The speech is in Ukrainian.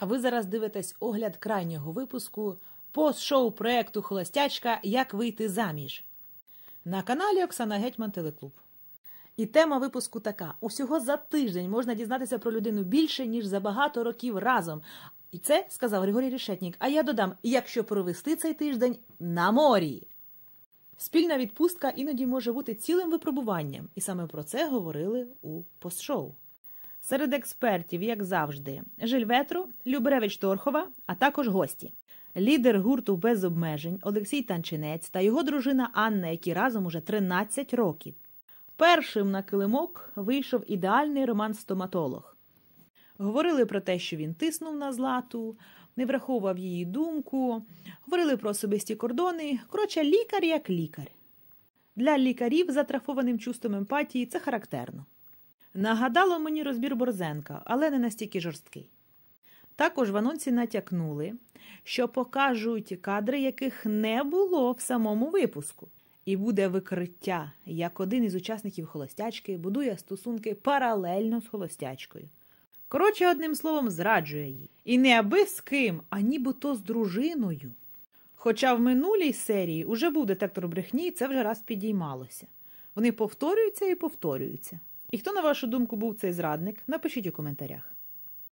А ви зараз дивитесь огляд крайнього випуску пост-шоу проекту Холостячка Як вийти заміж на каналі Оксана Гетьман Телеклуб. І тема випуску така: усього за тиждень можна дізнатися про людину більше, ніж за багато років разом. І це сказав Григорій Рішетнік. А я додам: якщо провести цей тиждень на морі. Спільна відпустка іноді може бути цілим випробуванням, і саме про це говорили у постшоу. Серед експертів, як завжди, Жиль Ветру, Люберевич Торхова, а також гості. Лідер гурту без обмежень Олексій Танчинець та його дружина Анна, які разом уже 13 років. Першим на килимок вийшов ідеальний роман стоматолог. Говорили про те, що він тиснув на злату, не враховував її думку, говорили про особисті кордони. Коротше, лікар як лікар. Для лікарів, затрафованим чувством емпатії, це характерно. Нагадало мені розбір Борзенка, але не настільки жорсткий. Також в анонсі натякнули, що покажуть кадри, яких не було в самому випуску, і буде викриття, як один із учасників холостячки будує стосунки паралельно з холостячкою. Коротше, одним словом, зраджує її. І не аби з ким, а нібито з дружиною. Хоча в минулій серії уже був детектор брехні, і це вже раз підіймалося. Вони повторюються і повторюються. І хто, на вашу думку, був цей зрадник, напишіть у коментарях.